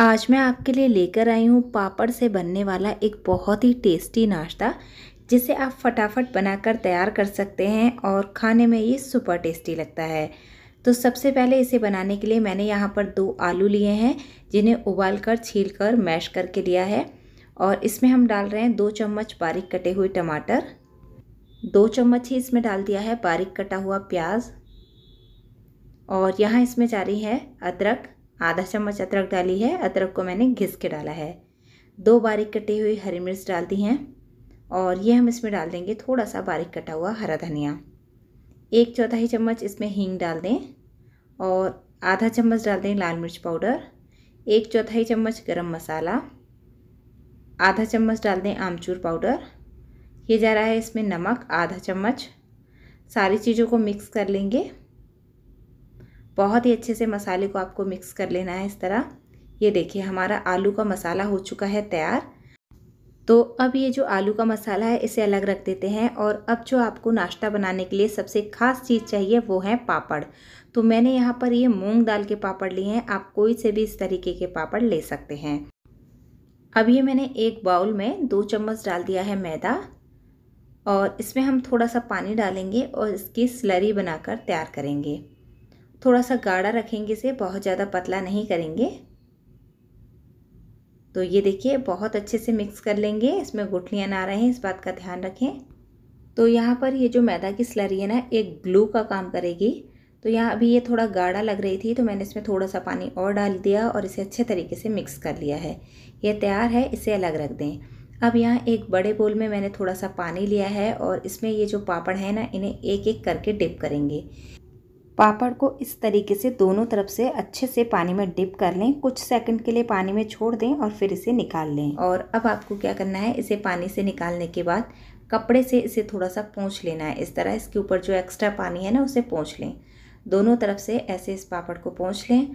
आज मैं आपके लिए लेकर आई हूँ पापड़ से बनने वाला एक बहुत ही टेस्टी नाश्ता जिसे आप फटाफट बनाकर तैयार कर सकते हैं और खाने में ये सुपर टेस्टी लगता है तो सबसे पहले इसे बनाने के लिए मैंने यहाँ पर दो आलू लिए हैं जिन्हें उबाल कर छील कर मैश करके लिया है और इसमें हम डाल रहे हैं दो चम्मच बारीक कटे हुए टमाटर दो चम्मच ही इसमें डाल दिया है बारीक कटा हुआ प्याज और यहाँ इसमें जा रही है अदरक आधा चम्मच अदरक डाली है अदरक को मैंने घिस के डाला है दो बारीक कटी हुई हरी मिर्च डाल दी हैं और ये हम इसमें डाल देंगे थोड़ा सा बारीक कटा हुआ हरा धनिया एक चौथाई चम्मच इसमें हींग डाल दें और आधा चम्मच डाल दें लाल मिर्च पाउडर एक चौथाई चम्मच गरम मसाला आधा चम्मच डाल दें आमचूर पाउडर ये जा रहा है इसमें नमक आधा चम्मच सारी चीज़ों को मिक्स कर लेंगे बहुत ही अच्छे से मसाले को आपको मिक्स कर लेना है इस तरह ये देखिए हमारा आलू का मसाला हो चुका है तैयार तो अब ये जो आलू का मसाला है इसे अलग रख देते हैं और अब जो आपको नाश्ता बनाने के लिए सबसे खास चीज़ चाहिए वो है पापड़ तो मैंने यहाँ पर ये मूंग दाल के पापड़ लिए हैं आप कोई से भी इस तरीके के पापड़ ले सकते हैं अब ये मैंने एक बाउल में दो चम्मच डाल दिया है मैदा और इसमें हम थोड़ा सा पानी डालेंगे और इसकी स्लरी बनाकर तैयार करेंगे थोड़ा सा गाढ़ा रखेंगे इसे बहुत ज़्यादा पतला नहीं करेंगे तो ये देखिए बहुत अच्छे से मिक्स कर लेंगे इसमें गुठलियाँ ना रहे इस बात का ध्यान रखें तो यहाँ पर ये जो मैदा की स्लरी है ना एक ग्लू का काम करेगी तो यहाँ अभी ये थोड़ा गाढ़ा लग रही थी तो मैंने इसमें थोड़ा सा पानी और डाल दिया और इसे अच्छे तरीके से मिक्स कर लिया है ये तैयार है इसे अलग रख दें अब यहाँ एक बड़े बोल में मैंने थोड़ा सा पानी लिया है और इसमें ये जो पापड़ है ना इन्हें एक एक करके डिप करेंगे पापड़ को इस तरीके से दोनों तरफ से अच्छे से पानी में डिप कर लें कुछ सेकंड के लिए पानी में छोड़ दें और फिर इसे निकाल लें और अब आपको क्या करना है इसे पानी से निकालने के बाद कपड़े से इसे थोड़ा सा पोंछ लेना है इस तरह इसके ऊपर जो एक्स्ट्रा पानी है ना उसे पोंछ लें दोनों तरफ से ऐसे इस पापड़ को पोंछ लें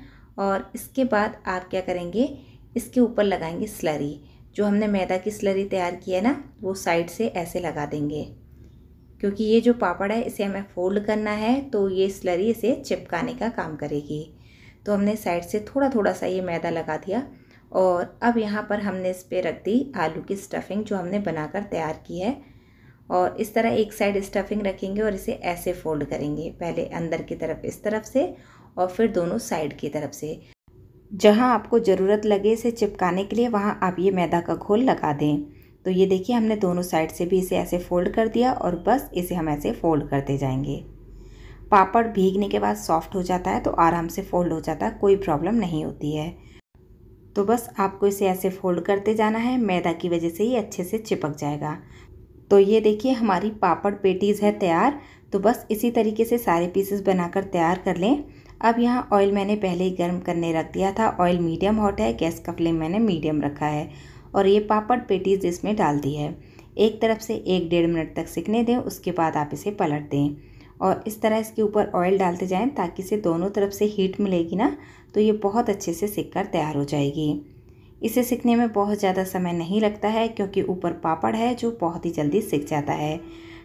और इसके बाद आप क्या करेंगे इसके ऊपर लगाएंगे स्लरी जो हमने मैदा की स्लरी तैयार की है ना वो साइड से ऐसे लगा देंगे क्योंकि ये जो पापड़ है इसे हमें फोल्ड करना है तो ये स्लरी इसे चिपकाने का काम करेगी तो हमने साइड से थोड़ा थोड़ा सा ये मैदा लगा दिया और अब यहाँ पर हमने इस पर रख दी आलू की स्टफिंग जो हमने बनाकर तैयार की है और इस तरह एक साइड स्टफिंग रखेंगे और इसे ऐसे फोल्ड करेंगे पहले अंदर की तरफ इस तरफ से और फिर दोनों साइड की तरफ से जहाँ आपको ज़रूरत लगे इसे चिपकाने के लिए वहाँ आप ये मैदा का घोल लगा दें तो ये देखिए हमने दोनों साइड से भी इसे ऐसे फोल्ड कर दिया और बस इसे हम ऐसे फोल्ड करते जाएंगे पापड़ भीगने के बाद सॉफ्ट हो जाता है तो आराम से फोल्ड हो जाता है कोई प्रॉब्लम नहीं होती है तो बस आपको इसे ऐसे फोल्ड करते जाना है मैदा की वजह से ही अच्छे से चिपक जाएगा तो ये देखिए हमारी पापड़ पेटीज़ है तैयार तो बस इसी तरीके से सारे पीसेस बनाकर तैयार कर लें अब यहाँ ऑयल मैंने पहले ही गर्म करने रख दिया था ऑयल मीडियम हॉट है गैस का फ्लेम मैंने मीडियम रखा है और ये पापड़ पेटीज इसमें डाल दी है एक तरफ से एक डेढ़ मिनट तक सिकने दें उसके बाद आप इसे पलट दें और इस तरह इसके ऊपर ऑयल डालते जाएं ताकि इसे दोनों तरफ से हीट मिलेगी ना तो ये बहुत अच्छे से सिक कर तैयार हो जाएगी इसे सिकने में बहुत ज़्यादा समय नहीं लगता है क्योंकि ऊपर पापड़ है जो बहुत ही जल्दी सिक जाता है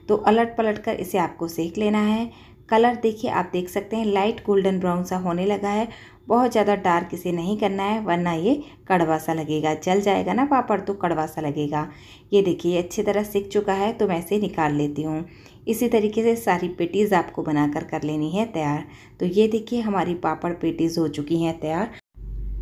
तो अलट पलट कर इसे आपको सेक लेना है कलर देखिए आप देख सकते हैं लाइट गोल्डन ब्राउन सा होने लगा है बहुत ज़्यादा डार्क इसे नहीं करना है वरना ये कड़वा सा लगेगा जल जाएगा ना पापड़ तो कड़वा सा लगेगा ये देखिए अच्छी तरह सीख चुका है तो मैं इसे निकाल लेती हूँ इसी तरीके से सारी पेटीज़ आपको बनाकर कर लेनी है तैयार तो ये देखिए हमारी पापड़ पेटीज़ हो चुकी हैं तैयार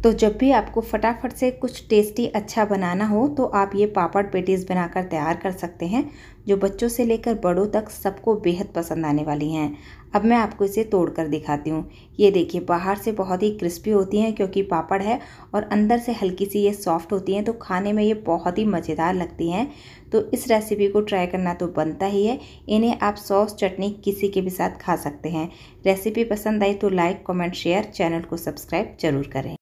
तो जब भी आपको फटाफट से कुछ टेस्टी अच्छा बनाना हो तो आप ये पापड़ पेटीज़ बनाकर तैयार कर सकते हैं जो बच्चों से लेकर बड़ों तक सबको बेहद पसंद आने वाली हैं अब मैं आपको इसे तोड़ कर दिखाती हूँ ये देखिए बाहर से बहुत ही क्रिस्पी होती हैं क्योंकि पापड़ है और अंदर से हल्की सी ये सॉफ्ट होती हैं तो खाने में ये बहुत ही मज़ेदार लगती हैं तो इस रेसिपी को ट्राई करना तो बनता ही है इन्हें आप सॉस चटनी किसी के भी साथ खा सकते हैं रेसिपी पसंद आई तो लाइक कॉमेंट शेयर चैनल को सब्सक्राइब जरूर करें